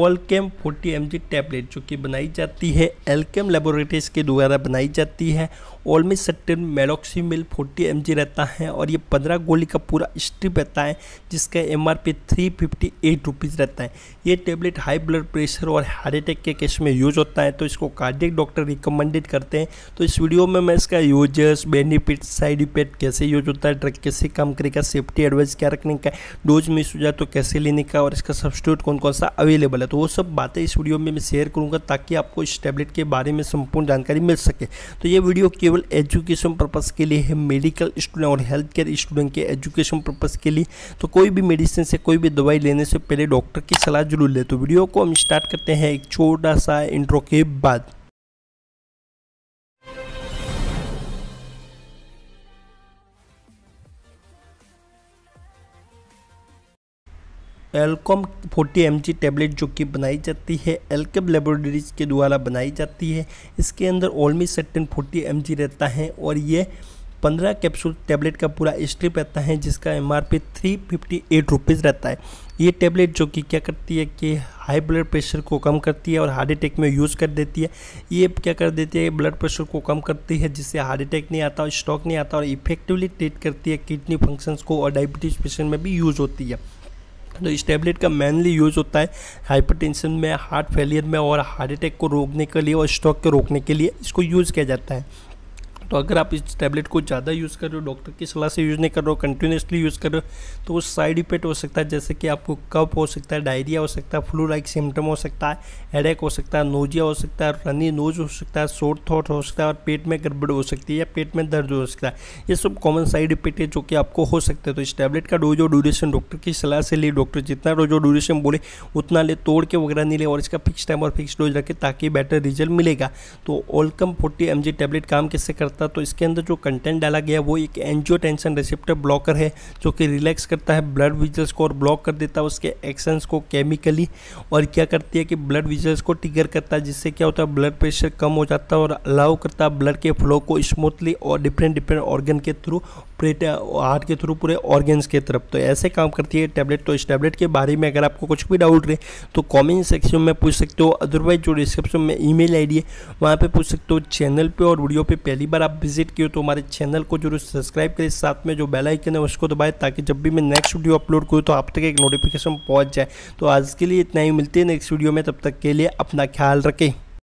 ओलकेम 40 M tablet जो कि बनाई जाती है एलकेम लेबोरेटरीज के द्वारा बनाई जाती है ओलमी सट्टन मेलोक्सीमिल 40 एम रहता है और ये 15 गोली का पूरा स्ट्रिप रहता है जिसका M R P three fifty eight rupees रहता है ये टेबलेट हाई ब्लड प्रेशर और हार्ट अटैक के केस में यूज़ होता है तो इसको कार्डिय डॉक्टर रिकमेंडेड करते हैं तो इस वीडियो में मैं इसका यूजर्स बेनिफिट साइड इफेक्ट कैसे यूज होता है ड्रग कैसे काम करेगा सेफ्टी एडवाइस क्या रखने का डोज मिस हो जाए तो कैसे लेने का और इसका सब्सिट्यूट कौन कौन सा अवेलेबल वाला है तो वो सब बातें इस वीडियो में मैं शेयर करूँगा ताकि आपको इस टैबलेट के बारे में संपूर्ण जानकारी मिल सके तो ये वीडियो केवल एजुकेशन पर्पज़ के लिए है मेडिकल स्टूडेंट और हेल्थ केयर स्टूडेंट के एजुकेशन पर्पज़ के लिए तो कोई भी मेडिसिन से कोई भी दवाई लेने से पहले डॉक्टर की सलाह जरूर ले तो वीडियो को हम स्टार्ट करते हैं एक छोटा सा इंट्रो के बाद एलकॉम 40 एम टैबलेट जो कि बनाई जाती है एलकेब लेबोरेटरीज के द्वारा बनाई जाती है इसके अंदर ओलमी सेटिन 40 एम रहता है और ये 15 कैप्सूल टैबलेट का पूरा स्ट्रिप रहता है जिसका M R P three fifty eight rupees रहता है ये टैबलेट जो कि क्या करती है कि हाई ब्लड प्रेशर को कम करती है और हार्ट अटैक में यूज़ कर देती है ये क्या कर देती है ब्लड प्रेशर को कम करती है जिससे हार्ट अटैक नहीं आता और स्ट्रोक नहीं आता और इफेक्टिवली ट्रीट करती है किडनी फंक्शंस को और डायबिटीज़ पेशेंट में भी यूज़ होती है तो इस टैबलेट का मेनली यूज़ होता है हाइपरटेंशन में हार्ट फेलियर में और हार्ट अटैक को रोकने के लिए और स्ट्रोक को रोकने के लिए इसको यूज़ किया जाता है तो अगर आप इस टैबलेट को ज़्यादा यूज़ कर रहे हो डॉक्टर की सलाह से यूज़ नहीं कर रहे हो कंटिन्यूसली यूज़ कर रहे हो तो उस साइड इफेक्ट हो सकता है जैसे कि आपको कप हो सकता है डायरिया हो सकता है फ्लू लाइक सिम्टम हो सकता है हेडेक हो सकता है नोजिया हो सकता है रनी नोज हो सकता है शोर्ट थॉट हो सकता है और पेट में गड़बड़ हो सकती है या पेट में दर्द हो सकता है ये सब कॉमन साइड इफेक्ट है जो कि आपको हो सकता है तो इस टैबलेट का डोज और ड्यूरेशन डॉक्टर की सलाह से ले डॉक्टर जितना डोज और ड्यूरेशन बोले उतना ले तोड़ के वगैरह नहीं ले और इसका फिक्स टाइम और फिक्स डोज रखें ताकि बेटर रिजल्ट मिलेगा तो ओलकम फोर्टी एम टैबलेट काम कैसे करता सकता तो इसके अंदर जो कंटेंट डाला गया वो एक एनजियो टेंशन रिसिप्टर ब्लॉकर है जो कि रिलैक्स करता है ब्लड विजल्स को और ब्लॉक कर देता है उसके एक्शंस को केमिकली और क्या करती है कि ब्लड विजल्स को टिगर करता है जिससे क्या होता है ब्लड प्रेशर कम हो जाता है और अलाउ करता है ब्लड के फ्लो को स्मूथली और डिफरेंट डिफरेंट ऑर्गन के थ्रू पूरे हार्ट के थ्रू पूरे ऑर्गेन्स के तरफ तो ऐसे काम करती है टैबलेट तो इस टैबलेट के बारे में अगर आपको कुछ भी डाउट रहे तो कॉमेंट सेक्शन में पूछ सकते हो अदरवाइज जो डिस्क्रिप्शन में ईमेल आईडी है वहाँ पे पूछ सकते हो चैनल पे और वीडियो पे पहली बार आप विजिट किए तो हमारे चैनल को जरूर सब्सक्राइब करें साथ में जो बेलाइकन है उसको दबाए ताकि जब भी मैं नेक्स्ट वीडियो अपलोड करूँ तो आप तक एक नोटिफिकेशन पहुँच जाए तो आज के लिए इतना ही मिलती है नेक्स्ट वीडियो में तब तक के लिए अपना ख्याल रखें